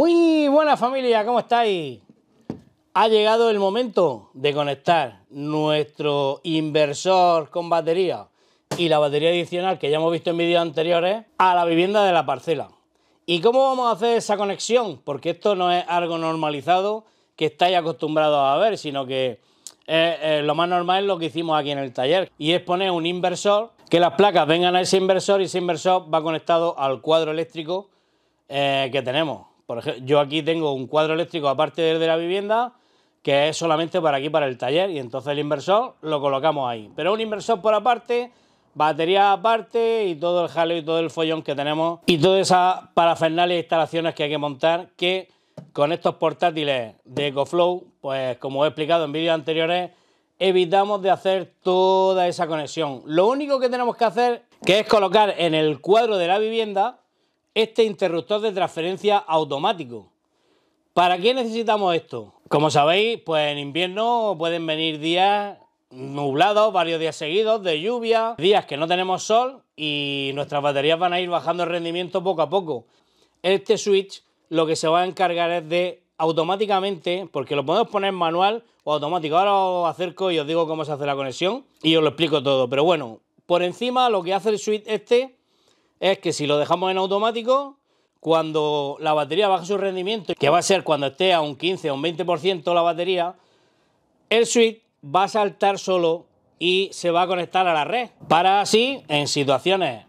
Muy buena familia, ¿cómo estáis? Ha llegado el momento de conectar nuestro inversor con batería y la batería adicional que ya hemos visto en vídeos anteriores a la vivienda de la parcela. ¿Y cómo vamos a hacer esa conexión? Porque esto no es algo normalizado que estáis acostumbrados a ver, sino que lo más normal es lo que hicimos aquí en el taller y es poner un inversor, que las placas vengan a ese inversor y ese inversor va conectado al cuadro eléctrico eh, que tenemos por ejemplo, yo aquí tengo un cuadro eléctrico aparte de la vivienda que es solamente para aquí, para el taller, y entonces el inversor lo colocamos ahí. Pero un inversor por aparte, batería aparte y todo el jaleo y todo el follón que tenemos y todas esas parafernales e instalaciones que hay que montar que con estos portátiles de EcoFlow, pues como he explicado en vídeos anteriores, evitamos de hacer toda esa conexión. Lo único que tenemos que hacer que es colocar en el cuadro de la vivienda este interruptor de transferencia automático. ¿Para qué necesitamos esto? Como sabéis, pues en invierno pueden venir días nublados, varios días seguidos, de lluvia, días que no tenemos sol y nuestras baterías van a ir bajando el rendimiento poco a poco. Este switch lo que se va a encargar es de automáticamente, porque lo podemos poner manual o automático. Ahora os acerco y os digo cómo se hace la conexión y os lo explico todo. Pero bueno, por encima lo que hace el switch este es que si lo dejamos en automático, cuando la batería baja su rendimiento, que va a ser cuando esté a un 15 o un 20% la batería, el switch va a saltar solo y se va a conectar a la red. Para así, en situaciones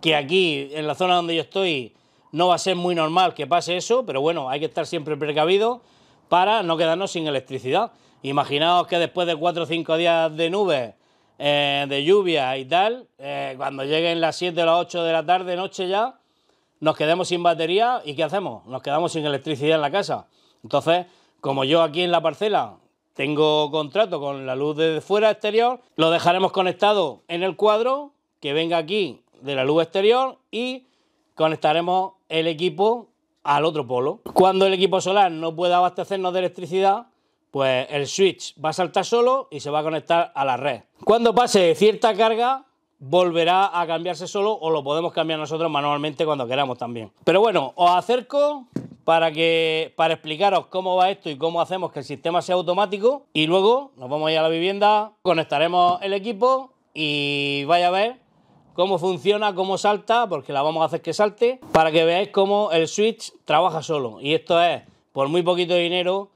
que aquí, en la zona donde yo estoy, no va a ser muy normal que pase eso, pero bueno, hay que estar siempre precavido para no quedarnos sin electricidad. Imaginaos que después de 4 o 5 días de nubes eh, de lluvia y tal, eh, cuando lleguen las 7 o las 8 de la tarde, noche ya, nos quedemos sin batería y ¿qué hacemos? Nos quedamos sin electricidad en la casa. Entonces, como yo aquí en la parcela tengo contrato con la luz de fuera exterior, lo dejaremos conectado en el cuadro que venga aquí de la luz exterior y conectaremos el equipo al otro polo. Cuando el equipo solar no pueda abastecernos de electricidad, pues el switch va a saltar solo y se va a conectar a la red. Cuando pase cierta carga, volverá a cambiarse solo o lo podemos cambiar nosotros manualmente cuando queramos también. Pero bueno, os acerco para, que, para explicaros cómo va esto y cómo hacemos que el sistema sea automático y luego nos vamos a ir a la vivienda, conectaremos el equipo y vaya a ver cómo funciona, cómo salta, porque la vamos a hacer que salte, para que veáis cómo el switch trabaja solo. Y esto es, por muy poquito dinero,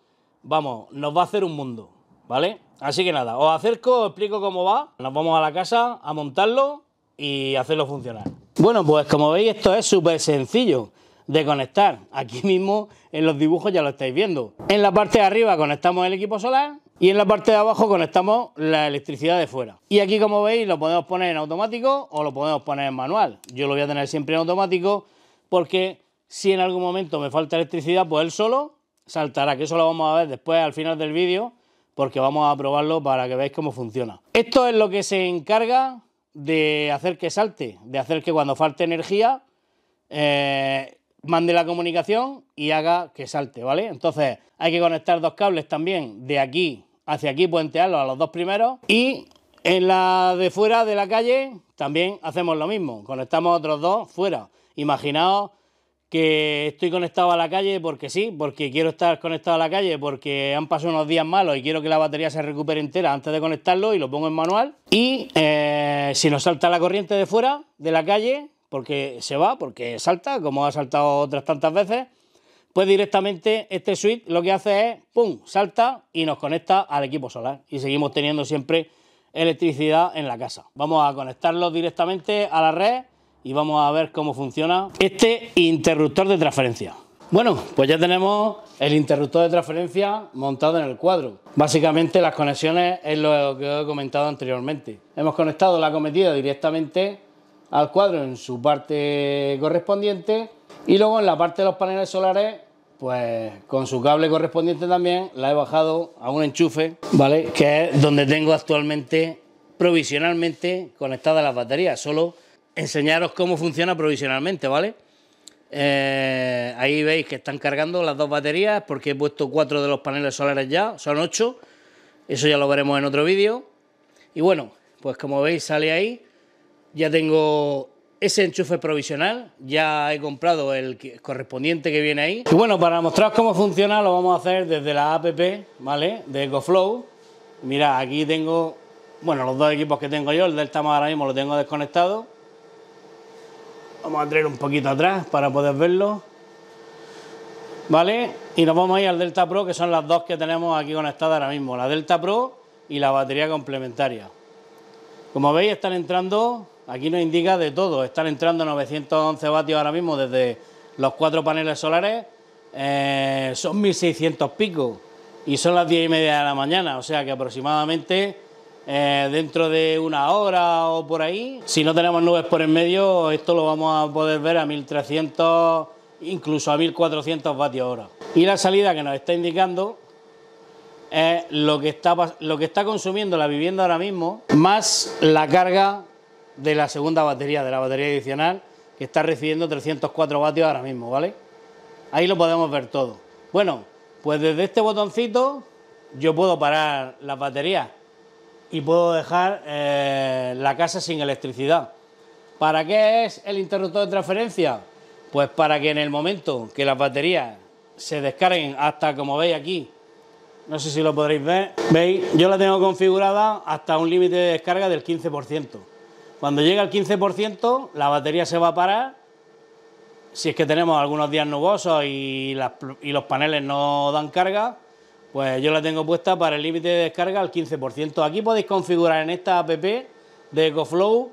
vamos, nos va a hacer un mundo, ¿vale? Así que nada, os acerco, os explico cómo va, nos vamos a la casa a montarlo y hacerlo funcionar. Bueno, pues como veis esto es súper sencillo de conectar. Aquí mismo en los dibujos ya lo estáis viendo. En la parte de arriba conectamos el equipo solar y en la parte de abajo conectamos la electricidad de fuera. Y aquí como veis lo podemos poner en automático o lo podemos poner en manual. Yo lo voy a tener siempre en automático porque si en algún momento me falta electricidad, pues él solo saltará, que eso lo vamos a ver después al final del vídeo, porque vamos a probarlo para que veáis cómo funciona. Esto es lo que se encarga de hacer que salte, de hacer que cuando falte energía, eh, mande la comunicación y haga que salte, ¿vale? Entonces hay que conectar dos cables también de aquí hacia aquí, puentearlos a los dos primeros y en la de fuera de la calle también hacemos lo mismo, conectamos otros dos fuera. Imaginaos que estoy conectado a la calle porque sí, porque quiero estar conectado a la calle, porque han pasado unos días malos y quiero que la batería se recupere entera antes de conectarlo y lo pongo en manual. Y eh, si nos salta la corriente de fuera, de la calle, porque se va, porque salta, como ha saltado otras tantas veces, pues directamente este switch lo que hace es, ¡pum!, salta y nos conecta al equipo solar. Y seguimos teniendo siempre electricidad en la casa. Vamos a conectarlo directamente a la red y vamos a ver cómo funciona este interruptor de transferencia. Bueno, pues ya tenemos el interruptor de transferencia montado en el cuadro. Básicamente las conexiones es lo que he comentado anteriormente. Hemos conectado la cometida directamente al cuadro en su parte correspondiente y luego en la parte de los paneles solares pues con su cable correspondiente también la he bajado a un enchufe, ¿vale? Que es donde tengo actualmente provisionalmente conectadas las baterías, solo enseñaros cómo funciona provisionalmente, ¿vale? Eh, ahí veis que están cargando las dos baterías porque he puesto cuatro de los paneles solares ya, son ocho. Eso ya lo veremos en otro vídeo. Y bueno, pues como veis sale ahí. Ya tengo ese enchufe provisional. Ya he comprado el correspondiente que viene ahí. Y bueno, para mostraros cómo funciona lo vamos a hacer desde la app, ¿vale? De EcoFlow. Mirad, aquí tengo, bueno, los dos equipos que tengo yo. El del más ahora mismo lo tengo desconectado Vamos a traer un poquito atrás para poder verlo. ¿Vale? Y nos vamos a ir al Delta Pro, que son las dos que tenemos aquí conectadas ahora mismo. La Delta Pro y la batería complementaria. Como veis, están entrando, aquí nos indica de todo. Están entrando 911 vatios ahora mismo desde los cuatro paneles solares. Eh, son 1600 pico y son las 10 y media de la mañana, o sea que aproximadamente eh, dentro de una hora o por ahí. Si no tenemos nubes por en medio, esto lo vamos a poder ver a 1300, incluso a 1400 vatios hora. Y la salida que nos está indicando es lo que está, lo que está consumiendo la vivienda ahora mismo, más la carga de la segunda batería, de la batería adicional, que está recibiendo 304 vatios ahora mismo, ¿vale? Ahí lo podemos ver todo. Bueno, pues desde este botoncito yo puedo parar las baterías y puedo dejar eh, la casa sin electricidad. ¿Para qué es el interruptor de transferencia? Pues para que en el momento que las baterías se descarguen hasta como veis aquí, no sé si lo podréis ver, veis, yo la tengo configurada hasta un límite de descarga del 15%. Cuando llega al 15% la batería se va a parar, si es que tenemos algunos días nubosos y los paneles no dan carga, pues yo la tengo puesta para el límite de descarga al 15%. Aquí podéis configurar en esta app de EcoFlow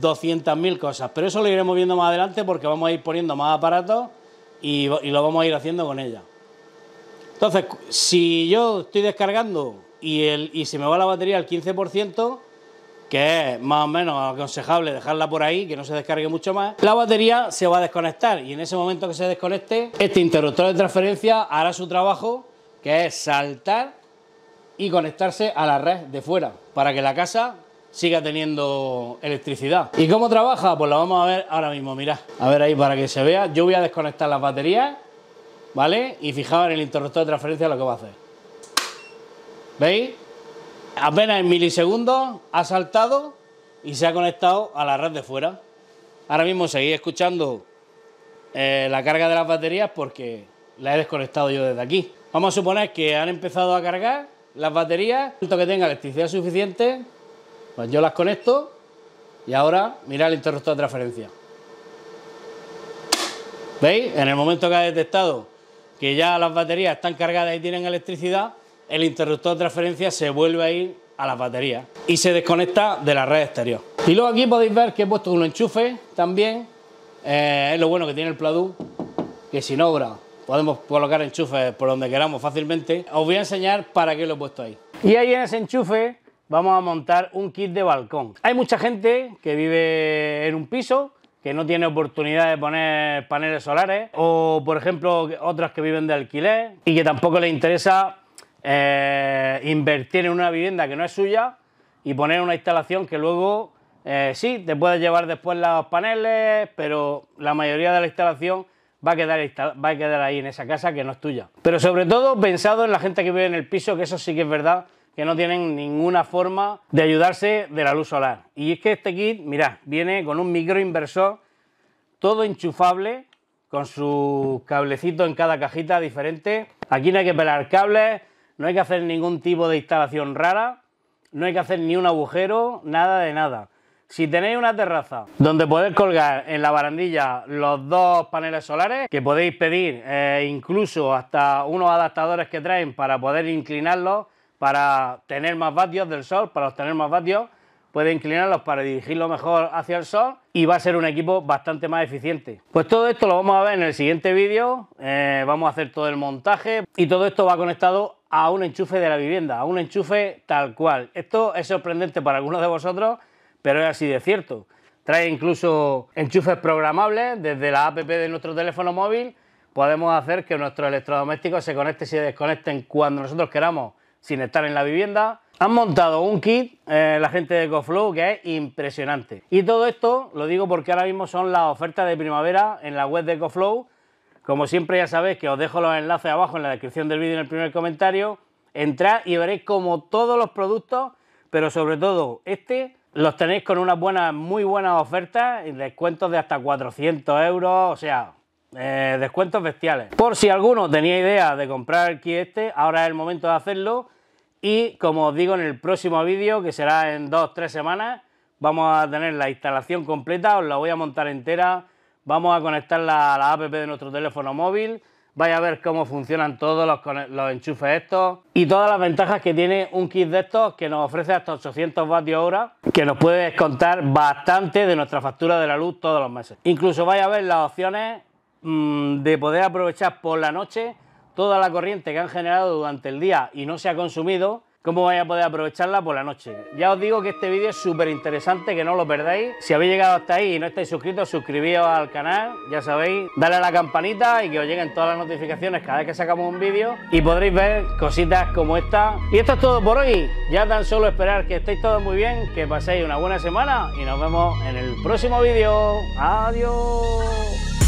200.000 cosas, pero eso lo iremos viendo más adelante porque vamos a ir poniendo más aparatos y, lo vamos a ir haciendo con ella. Entonces, si yo estoy descargando y, el, y se me va la batería al 15%, que es más o menos aconsejable dejarla por ahí, que no se descargue mucho más, la batería se va a desconectar y en ese momento que se desconecte, este interruptor de transferencia hará su trabajo que es saltar y conectarse a la red de fuera para que la casa siga teniendo electricidad. ¿Y cómo trabaja? Pues la vamos a ver ahora mismo, mirad. A ver ahí para que se vea. Yo voy a desconectar las baterías, ¿vale? Y fijaos en el interruptor de transferencia lo que va a hacer. ¿Veis? Apenas en milisegundos ha saltado y se ha conectado a la red de fuera. Ahora mismo seguís escuchando eh, la carga de las baterías porque la he desconectado yo desde aquí. Vamos a suponer que han empezado a cargar las baterías, tanto que tenga electricidad suficiente, pues yo las conecto y ahora mira el interruptor de transferencia. ¿Veis? En el momento que ha detectado que ya las baterías están cargadas y tienen electricidad, el interruptor de transferencia se vuelve a ir a las baterías y se desconecta de la red exterior. Y luego aquí podéis ver que he puesto un enchufe también. Eh, es lo bueno que tiene el Pladu, que no obra Podemos colocar enchufes por donde queramos fácilmente. Os voy a enseñar para qué lo he puesto ahí. Y ahí en ese enchufe vamos a montar un kit de balcón. Hay mucha gente que vive en un piso que no tiene oportunidad de poner paneles solares o, por ejemplo, otras que viven de alquiler y que tampoco les interesa eh, invertir en una vivienda que no es suya y poner una instalación que luego, eh, sí, te puedes llevar después los paneles, pero la mayoría de la instalación va a, quedar, ahí en esa casa que no es tuya. Pero sobre todo pensado en la gente que vive en el piso, que eso sí que es verdad, que no tienen ninguna forma de ayudarse de la luz solar. Y es que este kit, mira, viene con un microinversor todo enchufable, con su cablecito en cada cajita diferente. Aquí no hay que pelar cables, no hay que hacer ningún tipo de instalación rara, no hay que hacer ni un agujero, nada de nada. Si tenéis una terraza donde podéis colgar en la barandilla los dos paneles solares, que podéis pedir eh, incluso hasta unos adaptadores que traen para poder inclinarlos, para tener más vatios del sol, para obtener más vatios, puede inclinarlos para dirigirlo mejor hacia el sol y va a ser un equipo bastante más eficiente. Pues todo esto lo vamos a ver en el siguiente vídeo, eh, vamos a hacer todo el montaje y todo esto va conectado a un enchufe de la vivienda, a un enchufe tal cual. Esto es sorprendente para algunos de vosotros pero es así de cierto. Trae incluso enchufes programables desde la app de nuestro teléfono móvil. Podemos hacer que nuestros electrodomésticos se conecten y se desconecten cuando nosotros queramos, sin estar en la vivienda. Han montado un kit, eh, la gente de EcoFlow que es impresionante. Y todo esto lo digo porque ahora mismo son las ofertas de primavera en la web de EcoFlow Como siempre ya sabéis que os dejo los enlaces abajo en la descripción del vídeo en el primer comentario. Entrad y veréis como todos los productos, pero sobre todo este, los tenéis con unas buenas, muy buenas ofertas y descuentos de hasta 400 euros, o sea, eh, descuentos bestiales. Por si alguno tenía idea de comprar aquí este, ahora es el momento de hacerlo. Y como os digo en el próximo vídeo, que será en 2-3 semanas, vamos a tener la instalación completa, os la voy a montar entera, vamos a conectarla a la app de nuestro teléfono móvil vais a ver cómo funcionan todos los, enchufes estos y todas las ventajas que tiene un kit de estos que nos ofrece hasta 800 vatios hora que nos puede descontar bastante de nuestra factura de la luz todos los meses. Incluso vais a ver las opciones mm, de poder aprovechar por la noche toda la corriente que han generado durante el día y no se ha consumido cómo vais a poder aprovecharla por la noche. Ya os digo que este vídeo es súper interesante, que no lo perdáis. Si habéis llegado hasta ahí y no estáis suscritos, suscribíos al canal, ya sabéis, dale a la campanita y que os lleguen todas las notificaciones cada vez que sacamos un vídeo y podréis ver cositas como esta. Y esto es todo por hoy. Ya tan solo esperar que estéis todos muy bien, que paséis una buena semana y nos vemos en el próximo vídeo. Adiós.